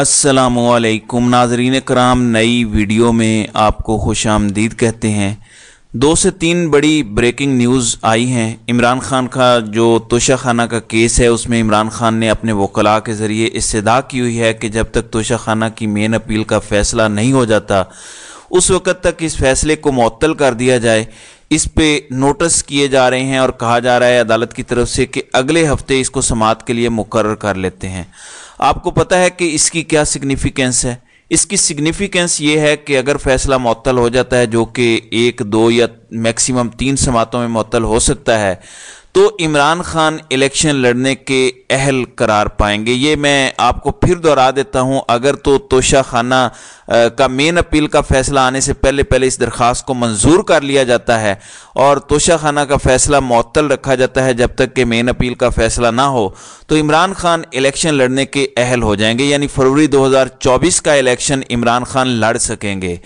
असलकुम नाजरीन कराम नई वीडियो में आपको खुश आमदीद कहते हैं दो से तीन बड़ी ब्रेकिंग न्यूज़ आई हैं इमरान ख़ान का जो तोशा खाना का केस है उसमें इमरान ख़ान ने अपने वकला के ज़रिए इस्तः की हुई है कि जब तक तोशा खाना की मेन अपील का फ़ैसला नहीं हो जाता उस वक़्त तक इस फ़ैसले को मअतल कर दिया जाए इस पे नोटिस किए जा रहे हैं और कहा जा रहा है अदालत की तरफ से कि अगले हफ्ते इसको समात के लिए मुकर कर लेते हैं आपको पता है कि इसकी क्या सिग्निफिकेंस है इसकी सिग्निफिकेंस ये है कि अगर फैसला मअतल हो जाता है जो कि एक दो या मैक्सिमम तीन समातों में मअतल हो सकता है तो इमरान खान इलेक्शन लड़ने के अहल करार पाएंगे ये मैं आपको फिर दोहरा देता हूं अगर तो तोशा खाना का मेन अपील का फैसला आने से पहले पहले इस दरख्वास्त को मंजूर कर लिया जाता है और तोशा खाना का फैसला मअतल रखा जाता है जब तक कि मेन अपील का फैसला ना हो तो इमरान खान इलेक्शन लड़ने के अहल हो जाएंगे यानी फरवरी 2024 का इलेक्शन इमरान खान लड़ सकेंगे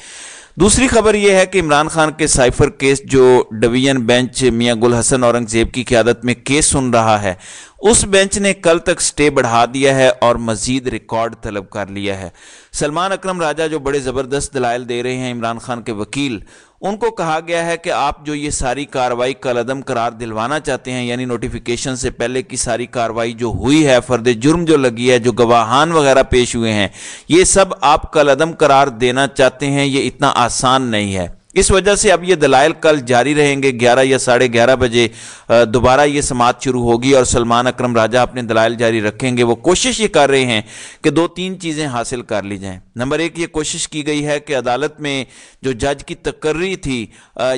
दूसरी खबर यह है कि इमरान खान के साइफर केस जो division bench Miangul Hassan Aurangzeb की क्यादत में केस सुन रहा है उस बेंच ने कल तक स्टे बढ़ा दिया है और मजीद रिकॉर्ड तलब कर लिया है सलमान अकरम राजा जो बड़े ज़बरदस्त दलाइल दे रहे हैं इमरान खान के वकील उनको कहा गया है कि आप जो ये सारी कार्रवाई अदम करार दिलवाना चाहते हैं यानी नोटिफिकेशन से पहले की सारी कार्रवाई जो हुई है फर्द जुर्म जो लगी है जो गवाहान वगैरह पेश हुए हैं ये सब आप अदम करार देना चाहते हैं ये इतना आसान नहीं है इस वजह से अब ये दलाइल कल जारी रहेंगे ग्यारह या साढ़े ग्यारह बजे दोबारा ये समात शुरू होगी और सलमान अक्रम राजा अपने दलाइल जारी रखेंगे वो कोशिश ये कर रहे हैं कि दो तीन चीज़ें हासिल कर ली जाएं नंबर एक ये कोशिश की गई है कि अदालत में जो जज की तकर्री थी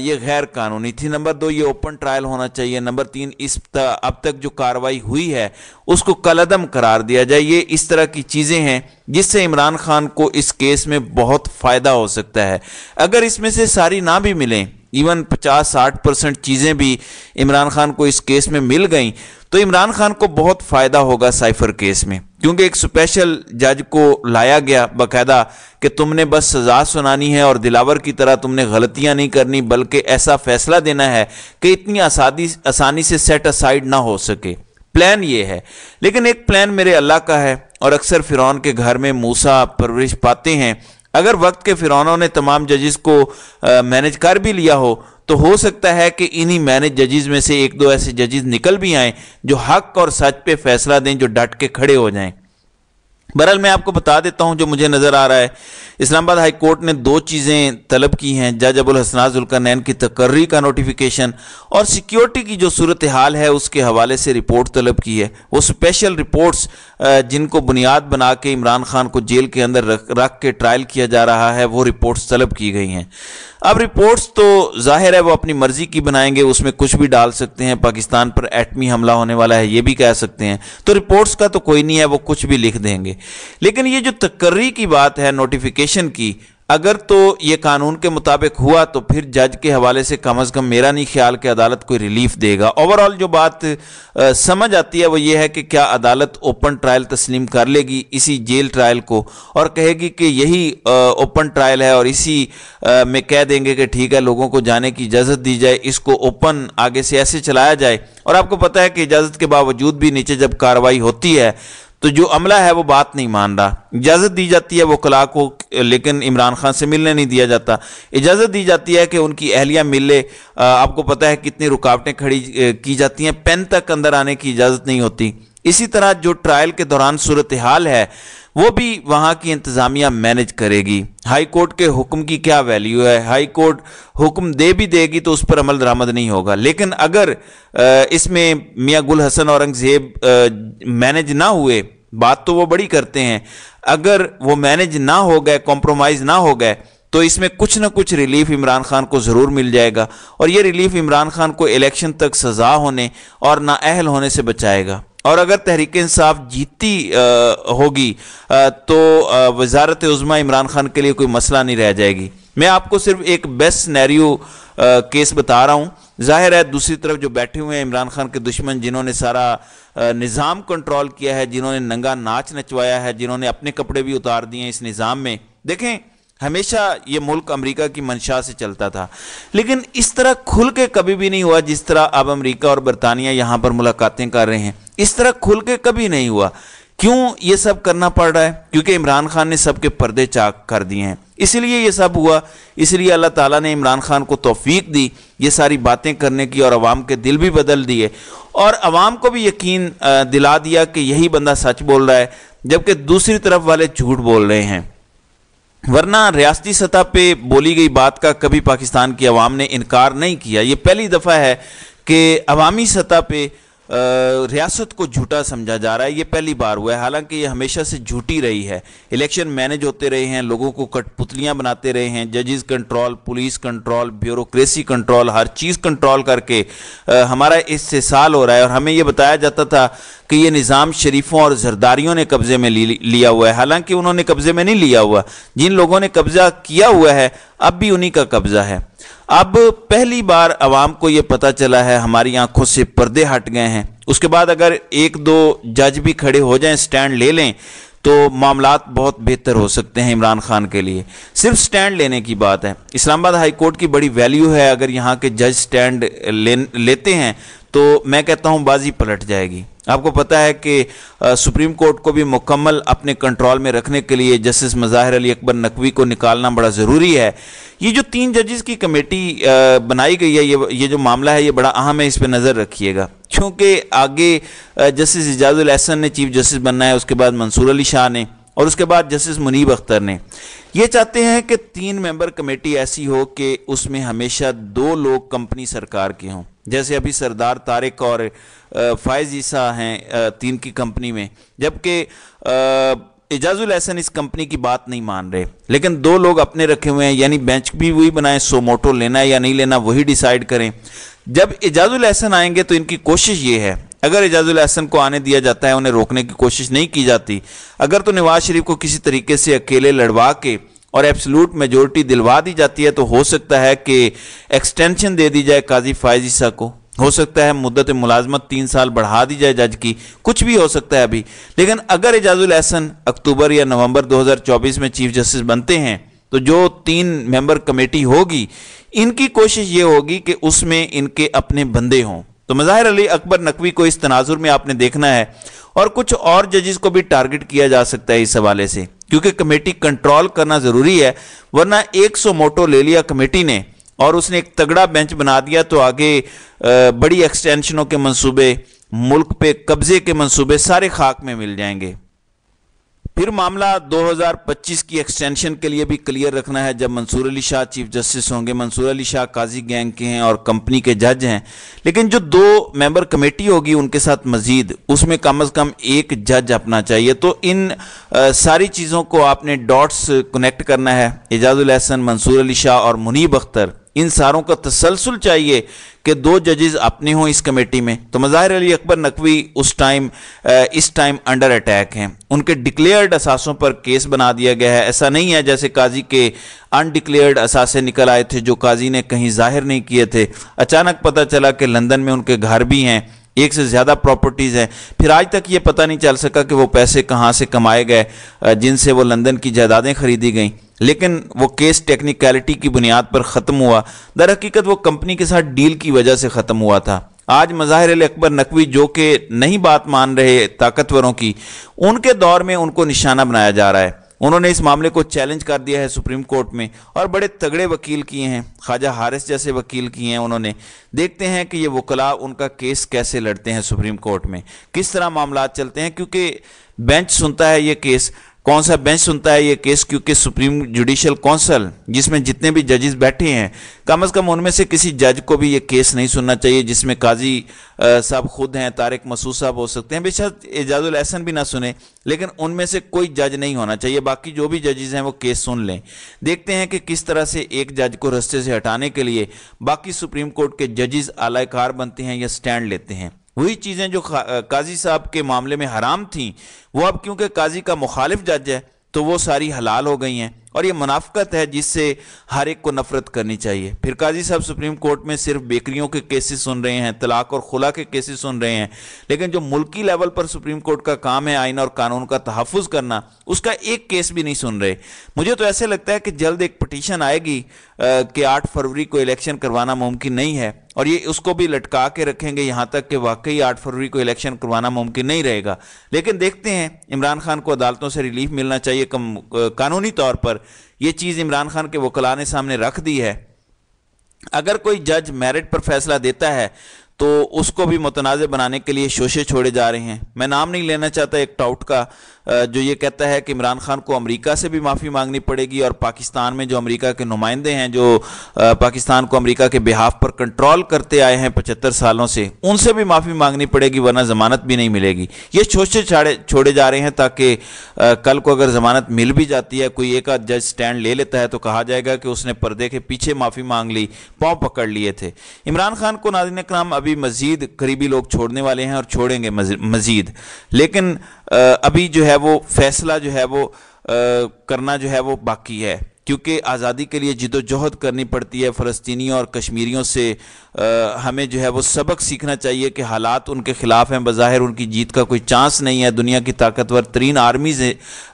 ये गैर कानूनी थी नंबर दो ये ओपन ट्रायल होना चाहिए नंबर तीन इस अब तक जो कार्रवाई हुई है उसको कलदम करार दिया जाए ये इस तरह की चीज़ें हैं जिससे इमरान खान को इस केस में बहुत फ़ायदा हो सकता है अगर इसमें से जानकारी ना भी मिले इवन 50-60 परसेंट चीज़ें भी इमरान खान को इस केस में मिल गई तो इमरान खान को बहुत फ़ायदा होगा साइफर केस में क्योंकि एक स्पेशल जज को लाया गया बाकायदा कि तुमने बस सजा सुनानी है और दिलावर की तरह तुमने गलतियां नहीं करनी बल्कि ऐसा फैसला देना है कि इतनी आसानी आसानी से सेट असाइड ना हो सके प्लान ये है लेकिन एक प्लान मेरे अल्लाह का है और अक्सर फिरौन के घर में मूसा परवरिश पाते हैं अगर वक्त के फिरौनों ने तमाम जजेस को मैनेज कर भी लिया हो तो हो सकता है कि इन्हीं मैनेज जजेस में से एक दो ऐसे जजेस निकल भी आएं जो हक और सच पे फैसला दें जो डट के खड़े हो जाएं बहरहाल मैं आपको बता देता हूँ जो मुझे नज़र आ रहा है इस्लामाबाद हाई कोर्ट ने दो चीज़ें तलब की हैं जज अबुल नैन की तकर्री का नोटिफिकेशन और सिक्योरिटी की जो सूरत हाल है उसके हवाले से रिपोर्ट तलब की है वो स्पेशल रिपोर्ट्स जिनको बुनियाद बना के इमरान खान को जेल के अंदर रख के ट्रायल किया जा रहा है वो रिपोर्ट्स तलब की गई हैं अब रिपोर्ट्स तो जाहिर है वो अपनी मर्जी की बनाएंगे उसमें कुछ भी डाल सकते हैं पाकिस्तान पर एटमी हमला होने वाला है ये भी कह सकते हैं तो रिपोर्ट्स का तो कोई नहीं है वो कुछ भी लिख देंगे लेकिन ये जो तकर्री की बात है नोटिफिकेशन की अगर तो ये कानून के मुताबिक हुआ तो फिर जज के हवाले से कम अज़ कम मेरा नहीं ख्याल कि अदालत कोई रिलीफ देगा ओवरऑल जो बात आ, समझ आती है वो ये है कि क्या अदालत ओपन ट्रायल तस्लीम कर लेगी इसी जेल ट्रायल को और कहेगी कि यही ओपन ट्रायल है और इसी आ, में कह देंगे कि ठीक है लोगों को जाने की इजाज़त दी जाए इसको ओपन आगे से ऐसे चलाया जाए और आपको पता है कि इजाज़त के बावजूद भी नीचे जब कार्रवाई होती है तो जो अमला है वो बात नहीं मान रहा इजाज़त दी जाती है वो कला को लेकिन इमरान खान से मिलने नहीं दिया जाता इजाज़त दी जाती है कि उनकी अहलिया मिले आपको पता है कितनी रुकावटें खड़ी की जाती हैं पेन तक अंदर आने की इजाज़त नहीं होती इसी तरह जो ट्रायल के दौरान सूरत हाल है वो भी वहाँ की इंतज़ामिया मैनेज करेगी हाई कोर्ट के हुक्म की क्या वैल्यू है हाई कोर्ट हुक्म दे भी देगी तो उस पर अमल दरामद नहीं होगा लेकिन अगर इसमें मियाँ गुल हसन औरंगज़ेब मैनेज ना हुए बात तो वो बड़ी करते हैं अगर वो मैनेज ना हो गए कॉम्प्रोमाइज़ ना हो गए तो इसमें कुछ ना कुछ रिलीफ इमरान खान को ज़रूर मिल जाएगा और ये रिलीफ इमरान खान को इलेक्शन तक सज़ा होने और नाअहल होने से बचाएगा और अगर तहरीक इंसाफ जीती होगी तो वजारत उज़मा इमरान खान के लिए कोई मसला नहीं रह जाएगी मैं आपको सिर्फ एक बेस्ट नैरियो केस बता रहा हूँ जाहिर है दूसरी तरफ जो बैठे हुए हैं इमरान खान के दुश्मन जिन्होंने सारा निज़ाम कंट्रोल किया है जिन्होंने नंगा नाच नचवाया है जिन्होंने अपने कपड़े भी उतार दिए इस निज़ाम में देखें हमेशा ये मुल्क अमेरिका की मंशा से चलता था लेकिन इस तरह खुल के कभी भी नहीं हुआ जिस तरह अब अमेरिका और बरतानिया यहाँ पर मुलाकातें कर रहे हैं इस तरह खुल के कभी नहीं हुआ क्यों ये सब करना पड़ रहा है क्योंकि इमरान खान ने सबके पर्दे चाक कर दिए हैं इसलिए ये सब हुआ इसलिए अल्लाह ताला ने इमरान खान को तोफीक दी ये सारी बातें करने की और आवाम के दिल भी बदल दिए और आवाम को भी यकीन दिला दिया कि यही बंदा सच बोल रहा है जबकि दूसरी तरफ वाले झूठ बोल रहे हैं वरना रियासती सतह पर बोली गई बात का कभी पाकिस्तान की आवाम ने इनकार नहीं किया ये पहली दफ़ा है कि अवामी सतह पर रियासत को झूठा समझा जा रहा है ये पहली बार हुआ है हालांकि ये हमेशा से झूठी रही है इलेक्शन मैनेज होते रहे हैं लोगों को कठपुतलियाँ बनाते रहे हैं जजेस control police control bureaucracy control हर चीज़ कंट्रोल करके आ, हमारा इससे साल हो रहा है और हमें ये बताया जाता था कि ये निज़ाम शरीफों और जरदारियों ने कब्ज़े में लिया हुआ है हालांकि उन्होंने कब्ज़े में नहीं लिया हुआ जिन लोगों ने कब्ज़ा किया हुआ है अब भी उन्हीं का कब्ज़ा है अब पहली बार आवाम को ये पता चला है हमारी आंखों से पर्दे हट गए हैं उसके बाद अगर एक दो जज भी खड़े हो जाएं स्टैंड ले लें तो मामला बहुत बेहतर हो सकते हैं इमरान खान के लिए सिर्फ स्टैंड लेने की बात है इस्लामाबाद हाई कोर्ट की बड़ी वैल्यू है अगर यहाँ के जज स्टैंड ले, लेते हैं तो मैं कहता हूं बाजी पलट जाएगी आपको पता है कि सुप्रीम कोर्ट को भी मुकम्मल अपने कंट्रोल में रखने के लिए जस्टिस मज़ाहिर अली अकबर नकवी को निकालना बड़ा ज़रूरी है ये जो तीन जजेस की कमेटी बनाई गई है ये ये जो मामला है ये बड़ा अहम है इस पर नज़र रखिएगा क्योंकि आगे जस्टिस इजाजुल एहसन ने चीफ जस्टिस बनना है उसके बाद मंसूर अली शाह ने और उसके बाद जस्टिस मुनीब अख्तर ने ये चाहते हैं कि तीन मेंबर कमेटी ऐसी हो कि उसमें हमेशा दो लोग कंपनी सरकार के हों जैसे अभी सरदार तारिक और फायज ईसा हैं तीन की कंपनी में जबकि एजाजुल एहसन इस कंपनी की बात नहीं मान रहे लेकिन दो लोग अपने रखे हुए हैं यानी बेंच भी वही बनाए सोमोटो लेना है या नहीं लेना वही डिसाइड करें जब एजाजुल एहसन आएंगे तो इनकी कोशिश ये है अगर एजाजुल एहसन को आने दिया जाता है उन्हें रोकने की कोशिश नहीं की जाती अगर तो नवाज शरीफ को किसी तरीके से अकेले लड़वा के और एब्सलूट मेजोरिटी दिलवा दी जाती है तो हो सकता है कि एक्सटेंशन दे दी जाए काजी फायज ईसा को हो सकता है मुद्दत मुलाजमत तीन साल बढ़ा दी जाए जज की कुछ भी हो सकता है अभी लेकिन अगर एजाजुल एहसन अक्टूबर या नवंबर 2024 में चीफ जस्टिस बनते हैं तो जो तीन मेंबर कमेटी होगी इनकी कोशिश ये होगी कि उसमें इनके अपने बंदे हों तो मज़ाहिर अली अकबर नकवी को इस तनाजुर में आपने देखना है और कुछ और जजेस को भी टारगेट किया जा सकता है इस हवाले से क्योंकि कमेटी कंट्रोल करना जरूरी है वरना 100 मोटो ले लिया कमेटी ने और उसने एक तगड़ा बेंच बना दिया तो आगे बड़ी एक्सटेंशनों के मंसूबे मुल्क पे कब्जे के मंसूबे सारे खाक में मिल जाएंगे फिर मामला 2025 की एक्सटेंशन के लिए भी क्लियर रखना है जब मंसूर अली शाह चीफ जस्टिस होंगे मंसूर अली शाह काजी गैंग के हैं और कंपनी के जज हैं लेकिन जो दो मेंबर कमेटी होगी उनके साथ मजीद उसमें कम अज़ कम एक जज अपना चाहिए तो इन आ, सारी चीज़ों को आपने डॉट्स कनेक्ट करना है एजाज एहसन मंसूर अली शाह और मुनीब अख्तर इन सारों का तसलसल चाहिए कि दो जजेस अपने हों इस कमेटी में तो मज़ाहिर अली अकबर नकवी उस टाइम इस टाइम अंडर अटैक हैं उनके डिक्लेयर्ड असासों पर केस बना दिया गया है ऐसा नहीं है जैसे काजी के अनडिक्लेयर्ड असासे निकल आए थे जो काजी ने कहीं जाहिर नहीं किए थे अचानक पता चला कि लंदन में उनके घर भी हैं एक से ज़्यादा प्रॉपर्टीज़ हैं फिर आज तक ये पता नहीं चल सका कि वो पैसे कहाँ से कमाए गए जिनसे वो लंदन की जायदादें खरीदी गईं लेकिन वो केस टेक्निकलिटी की बुनियाद पर ख़त्म हुआ दर हकीकत वो कंपनी के साथ डील की वजह से ख़त्म हुआ था आज मज़ाहिर अली अकबर नकवी जो कि नहीं बात मान रहे ताकतवरों की उनके दौर में उनको निशाना बनाया जा रहा है उन्होंने इस मामले को चैलेंज कर दिया है सुप्रीम कोर्ट में और बड़े तगड़े वकील किए हैं ख्वाजा हारिस जैसे वकील किए हैं उन्होंने देखते हैं कि ये वकला उनका केस कैसे लड़ते हैं सुप्रीम कोर्ट में किस तरह मामला चलते हैं क्योंकि बेंच सुनता है ये केस कौन सा बेंच सुनता है ये केस क्योंकि सुप्रीम जुडिशियल कौंसल जिसमें जितने भी जजेस बैठे हैं कम अज़ कम उनमें से किसी जज को भी ये केस नहीं सुनना चाहिए जिसमें काजी साहब खुद हैं तारिक मसूद साहब हो सकते हैं बेशक एजाजुल एहसन भी ना सुने लेकिन उनमें से कोई जज नहीं होना चाहिए बाकी जो भी जजेज हैं वो केस सुन लें देखते हैं कि किस तरह से एक जज को रस्ते से हटाने के लिए बाकी सुप्रीम कोर्ट के जजेज आलाकार बनते हैं या स्टैंड लेते हैं वही चीज़ें जो काजी साहब के मामले में हराम थी वो अब क्योंकि काजी का मुखालिफ जज है तो वो सारी हलाल हो गई हैं और ये मुनाफ्त है जिससे हर एक को नफरत करनी चाहिए फिर काजी साहब सुप्रीम कोर्ट में सिर्फ बेकरियों के केसेस सुन रहे हैं तलाक और खुला के केसेस सुन रहे हैं लेकिन जो मुल्की लेवल पर सुप्रीम कोर्ट का काम है आइन और कानून का तहफ़ करना उसका एक केस भी नहीं सुन रहे मुझे तो ऐसे लगता है कि जल्द एक पटिशन आएगी कि 8 फरवरी को इलेक्शन करवाना मुमकिन नहीं है और ये उसको भी लटका के रखेंगे यहाँ तक कि वाकई 8 फरवरी को इलेक्शन करवाना मुमकिन नहीं रहेगा लेकिन देखते हैं इमरान खान को अदालतों से रिलीफ मिलना चाहिए कम कानूनी तौर पर यह चीज़ इमरान खान के वकला ने सामने रख दी है अगर कोई जज मेरिट पर फैसला देता है तो उसको भी मुतनाज़ बनाने के लिए शोशे छोड़े जा रहे हैं मैं नाम नहीं लेना चाहता एक टाउट का जो ये कहता है कि इमरान खान को अमेरिका से भी माफ़ी मांगनी पड़ेगी और पाकिस्तान में जो अमेरिका के नुमाइंदे हैं जो पाकिस्तान को अमेरिका के बिहाफ पर कंट्रोल करते आए हैं पचहत्तर सालों से उनसे भी माफ़ी मांगनी पड़ेगी वरना ज़मानत भी नहीं मिलेगी ये शोशे छाड़े छोड़े जा रहे हैं ताकि कल को अगर ज़मानत मिल भी जाती है कोई एक आध जज स्टैंड ले लेता है तो कहा जाएगा कि उसने पर्दे के पीछे माफ़ी मांग ली पाँव पकड़ लिए थे इमरान खान को नाजिन कराम अभी अभी मज़ीद करीबी लोग छोड़ने वाले हैं और छोड़ेंगे मज़ीद लेकिन अभी जो है वो फैसला जो है वो करना जो है वो बाकी है क्योंकि आज़ादी के लिए जिदोजहद करनी पड़ती है फ़लस्तनी और कश्मीरियों से आ, हमें जो है वो सबक सीखना चाहिए कि हालात उनके ख़िलाफ़ हैं बज़ाहिर उनकी जीत का कोई चांस नहीं है दुनिया की ताकतवर तरीन आर्मी से,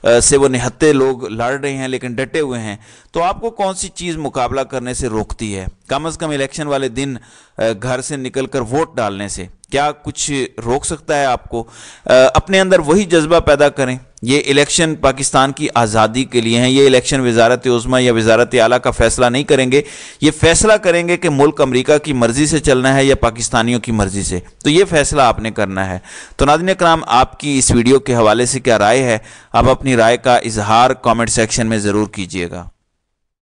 आ, से वो निहत्ते लोग लड़ रहे हैं लेकिन डटे हुए हैं तो आपको कौन सी चीज़ मुकाबला करने से रोकती है कम अज़ कम इलेक्शन वाले दिन घर से निकलकर वोट डालने से क्या कुछ रोक सकता है आपको अपने अंदर वही जज्बा पैदा करें ये इलेक्शन पाकिस्तान की आज़ादी के लिए हैं ये इलेक्शन वजारत उज़मा या वजारत आला का फैसला नहीं करेंगे ये फैसला करेंगे कि मुल्क अमेरिका की मर्ज़ी से चलना है या पाकिस्तानियों की मर्ज़ी से तो ये फैसला आपने करना है तो नादिन कराम आपकी इस वीडियो के हवाले से क्या राय है आप अपनी राय का इजहार कॉमेंट सेक्शन में ज़रूर कीजिएगा